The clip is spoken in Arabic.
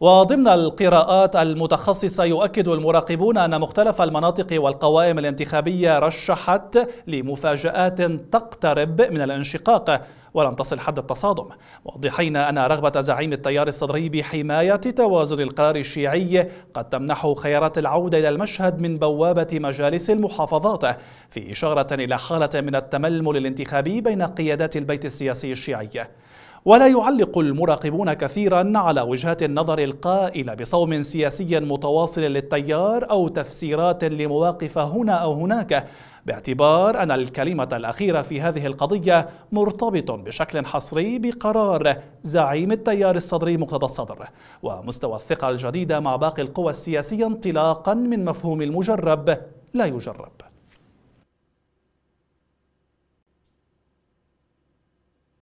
وضمن القراءات المتخصصة يؤكد المراقبون أن مختلف المناطق والقوائم الانتخابية رشحت لمفاجآت تقترب من الانشقاق ولم تصل حد التصادم واضحين أن رغبة زعيم التيار الصدري بحماية توازن القرار الشيعي قد تمنحه خيارات العودة إلى المشهد من بوابة مجالس المحافظات في إشارة إلى حالة من التململ الانتخابي بين قيادات البيت السياسي الشيعي ولا يعلق المراقبون كثيرا على وجهات النظر القائلة بصوم سياسي متواصل للتيار أو تفسيرات لمواقف هنا أو هناك باعتبار أن الكلمة الأخيرة في هذه القضية مرتبط بشكل حصري بقرار زعيم التيار الصدري مقتدى الصدر ومستوى الثقة الجديدة مع باقي القوى السياسية انطلاقا من مفهوم المجرب لا يجرب